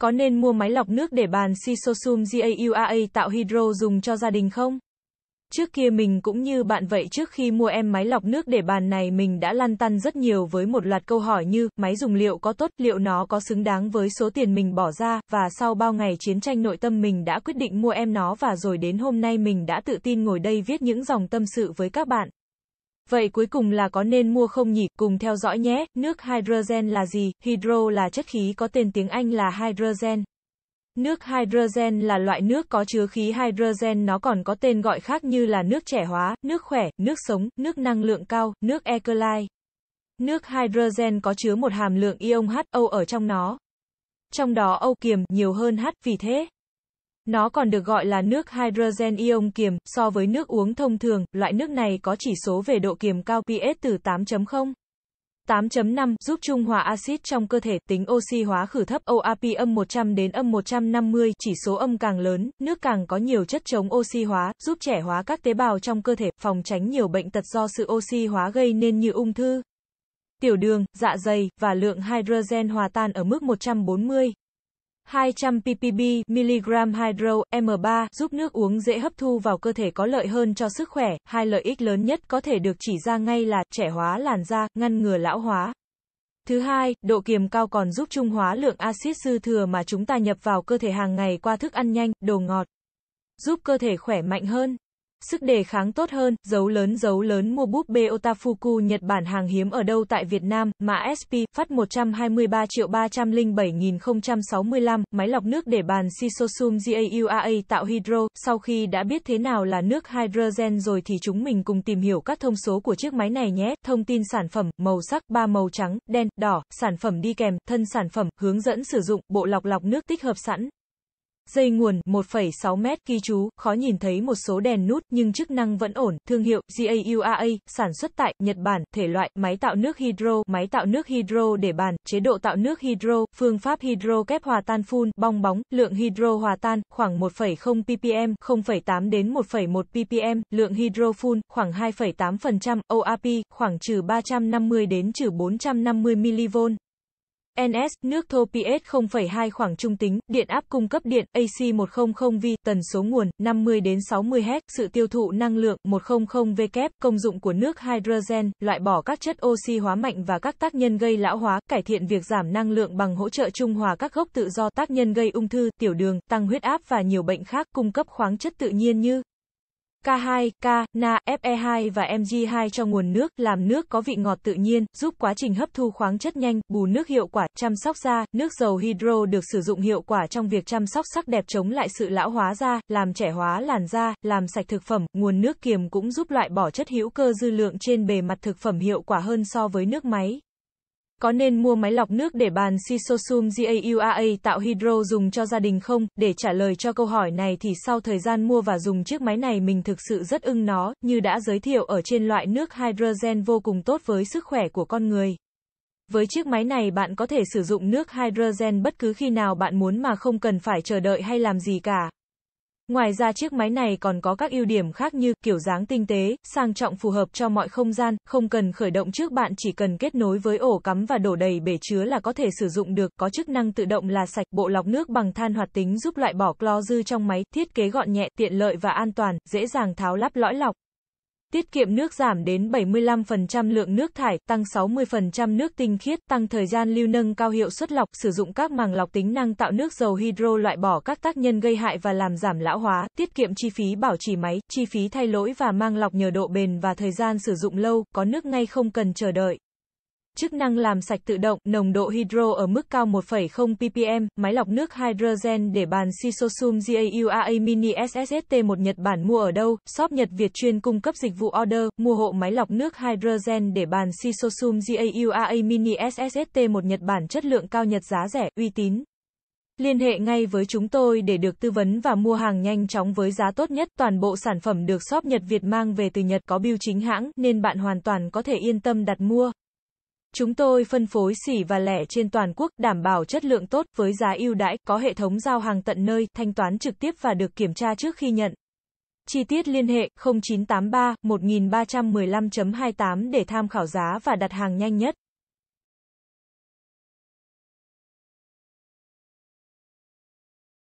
Có nên mua máy lọc nước để bàn Sisosum GAUAA tạo hydro dùng cho gia đình không? Trước kia mình cũng như bạn vậy trước khi mua em máy lọc nước để bàn này mình đã lăn tăn rất nhiều với một loạt câu hỏi như máy dùng liệu có tốt, liệu nó có xứng đáng với số tiền mình bỏ ra, và sau bao ngày chiến tranh nội tâm mình đã quyết định mua em nó và rồi đến hôm nay mình đã tự tin ngồi đây viết những dòng tâm sự với các bạn. Vậy cuối cùng là có nên mua không nhỉ? Cùng theo dõi nhé. Nước hydrogen là gì? Hydro là chất khí có tên tiếng Anh là hydrogen. Nước hydrogen là loại nước có chứa khí hydrogen nó còn có tên gọi khác như là nước trẻ hóa, nước khỏe, nước sống, nước năng lượng cao, nước alkaline. Nước hydrogen có chứa một hàm lượng ion HO ở trong nó. Trong đó o kiềm nhiều hơn H vì thế, nó còn được gọi là nước hydrogen ion kiềm, so với nước uống thông thường, loại nước này có chỉ số về độ kiềm cao pH từ 8.0. 8.5 giúp trung hòa axit trong cơ thể, tính oxy hóa khử thấp OAP âm 100 đến âm 150, chỉ số âm càng lớn, nước càng có nhiều chất chống oxy hóa, giúp trẻ hóa các tế bào trong cơ thể, phòng tránh nhiều bệnh tật do sự oxy hóa gây nên như ung thư, tiểu đường, dạ dày và lượng hydrogen hòa tan ở mức 140. 200 ppb mg hydro M3 giúp nước uống dễ hấp thu vào cơ thể có lợi hơn cho sức khỏe. Hai lợi ích lớn nhất có thể được chỉ ra ngay là trẻ hóa làn da, ngăn ngừa lão hóa. Thứ hai, độ kiềm cao còn giúp trung hóa lượng axit dư thừa mà chúng ta nhập vào cơ thể hàng ngày qua thức ăn nhanh, đồ ngọt. Giúp cơ thể khỏe mạnh hơn. Sức đề kháng tốt hơn, dấu lớn dấu lớn mua búp bê Otafuku Nhật Bản hàng hiếm ở đâu tại Việt Nam, mã SP, phát 123 triệu 307.065, máy lọc nước để bàn Sisosum GAUAA tạo hydro, sau khi đã biết thế nào là nước hydrogen rồi thì chúng mình cùng tìm hiểu các thông số của chiếc máy này nhé, thông tin sản phẩm, màu sắc, ba màu trắng, đen, đỏ, sản phẩm đi kèm, thân sản phẩm, hướng dẫn sử dụng, bộ lọc lọc nước tích hợp sẵn, Dây nguồn 1,6m ghi chú, khó nhìn thấy một số đèn nút nhưng chức năng vẫn ổn. Thương hiệu JAUAA, sản xuất tại Nhật Bản, thể loại máy tạo nước hydro, máy tạo nước hydro để bàn, chế độ tạo nước hydro, phương pháp hydro kép hòa tan phun, bong bóng, lượng hydro hòa tan khoảng 1,0 ppm, 0,8 đến 1,1 ppm, lượng hydro phun khoảng 2,8%, OAP khoảng trừ 350 đến trừ 450 mV. NS, nước thô pH 0,2 khoảng trung tính, điện áp cung cấp điện, AC 100V, tần số nguồn, 50 đến 60 Hz, sự tiêu thụ năng lượng, 100V công dụng của nước hydrogen, loại bỏ các chất oxy hóa mạnh và các tác nhân gây lão hóa, cải thiện việc giảm năng lượng bằng hỗ trợ trung hòa các gốc tự do tác nhân gây ung thư, tiểu đường, tăng huyết áp và nhiều bệnh khác, cung cấp khoáng chất tự nhiên như K2, K, Na, Fe2 và Mg2 cho nguồn nước, làm nước có vị ngọt tự nhiên, giúp quá trình hấp thu khoáng chất nhanh, bù nước hiệu quả, chăm sóc da. Nước dầu hydro được sử dụng hiệu quả trong việc chăm sóc sắc đẹp chống lại sự lão hóa da, làm trẻ hóa làn da, làm sạch thực phẩm. Nguồn nước kiềm cũng giúp loại bỏ chất hữu cơ dư lượng trên bề mặt thực phẩm hiệu quả hơn so với nước máy. Có nên mua máy lọc nước để bàn Sisosum GAUAA tạo hydro dùng cho gia đình không? Để trả lời cho câu hỏi này thì sau thời gian mua và dùng chiếc máy này mình thực sự rất ưng nó, như đã giới thiệu ở trên loại nước hydrogen vô cùng tốt với sức khỏe của con người. Với chiếc máy này bạn có thể sử dụng nước hydrogen bất cứ khi nào bạn muốn mà không cần phải chờ đợi hay làm gì cả. Ngoài ra chiếc máy này còn có các ưu điểm khác như kiểu dáng tinh tế, sang trọng phù hợp cho mọi không gian, không cần khởi động trước bạn chỉ cần kết nối với ổ cắm và đổ đầy bể chứa là có thể sử dụng được, có chức năng tự động là sạch, bộ lọc nước bằng than hoạt tính giúp loại bỏ clo dư trong máy, thiết kế gọn nhẹ, tiện lợi và an toàn, dễ dàng tháo lắp lõi lọc. Tiết kiệm nước giảm đến 75% lượng nước thải, tăng 60% nước tinh khiết, tăng thời gian lưu nâng cao hiệu suất lọc, sử dụng các màng lọc tính năng tạo nước dầu hydro loại bỏ các tác nhân gây hại và làm giảm lão hóa, tiết kiệm chi phí bảo trì máy, chi phí thay lỗi và mang lọc nhờ độ bền và thời gian sử dụng lâu, có nước ngay không cần chờ đợi. Chức năng làm sạch tự động, nồng độ hydro ở mức cao 1,0 ppm, máy lọc nước hydrogen để bàn Sisosum GAUA Mini SSST1 Nhật Bản mua ở đâu, shop Nhật Việt chuyên cung cấp dịch vụ order, mua hộ máy lọc nước hydrogen để bàn Sisosum GAUA Mini SSST1 Nhật Bản chất lượng cao Nhật giá rẻ, uy tín. Liên hệ ngay với chúng tôi để được tư vấn và mua hàng nhanh chóng với giá tốt nhất. Toàn bộ sản phẩm được shop Nhật Việt mang về từ Nhật có biêu chính hãng nên bạn hoàn toàn có thể yên tâm đặt mua. Chúng tôi phân phối xỉ và lẻ trên toàn quốc, đảm bảo chất lượng tốt với giá ưu đãi, có hệ thống giao hàng tận nơi, thanh toán trực tiếp và được kiểm tra trước khi nhận. Chi tiết liên hệ 0983 1315.28 để tham khảo giá và đặt hàng nhanh nhất.